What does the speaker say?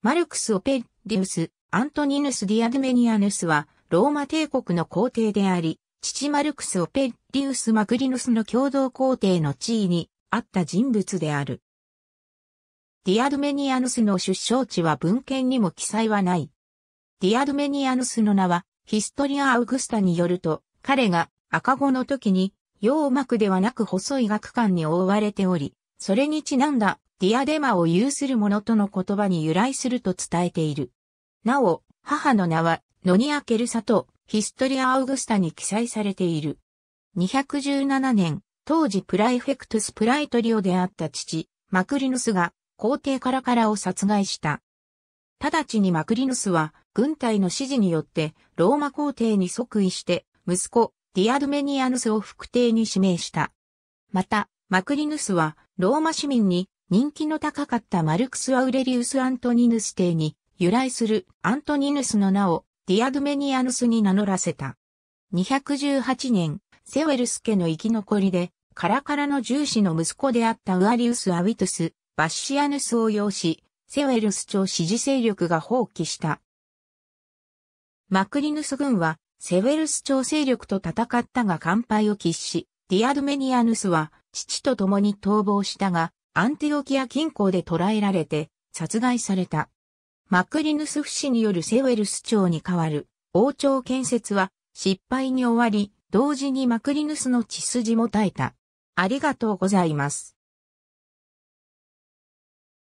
マルクス・オペッィウス、アントニヌス・ディアドメニアヌスは、ローマ帝国の皇帝であり、父マルクス・オペッィウス・マクリヌスの共同皇帝の地位にあった人物である。ディアドメニアヌスの出生地は文献にも記載はない。ディアドメニアヌスの名は、ヒストリア・アウグスタによると、彼が赤子の時に、羊膜ではなく細い学館に覆われており、それにちなんだディアデマを有する者との言葉に由来すると伝えている。なお、母の名は、ノニア・ケルサと、ヒストリア・アウグスタに記載されている。217年、当時プライフェクトスプライトリオであった父、マクリヌスが皇帝カラカラを殺害した。直ちにマクリヌスは軍隊の指示によってローマ皇帝に即位して息子ディアドメニアヌスを副帝に指名した。また、マクリヌスはローマ市民に人気の高かったマルクス・アウレリウス・アントニヌス帝に由来するアントニヌスの名をディアドメニアヌスに名乗らせた。218年、セウェルス家の生き残りで、カラカラの重視の息子であったウアリウス・アウィトス、バッシアヌスを擁し、セウェルス朝支持勢力が放棄した。マクリヌス軍は、セウェルス朝勢力と戦ったが完敗を喫し、ディアドメニアヌスは、父と共に逃亡したが、アンティオキア近郊で捕らえられて殺害された。マクリヌスフ氏によるセウェルス朝に代わる王朝建設は失敗に終わり、同時にマクリヌスの血筋も絶えた。ありがとうございます。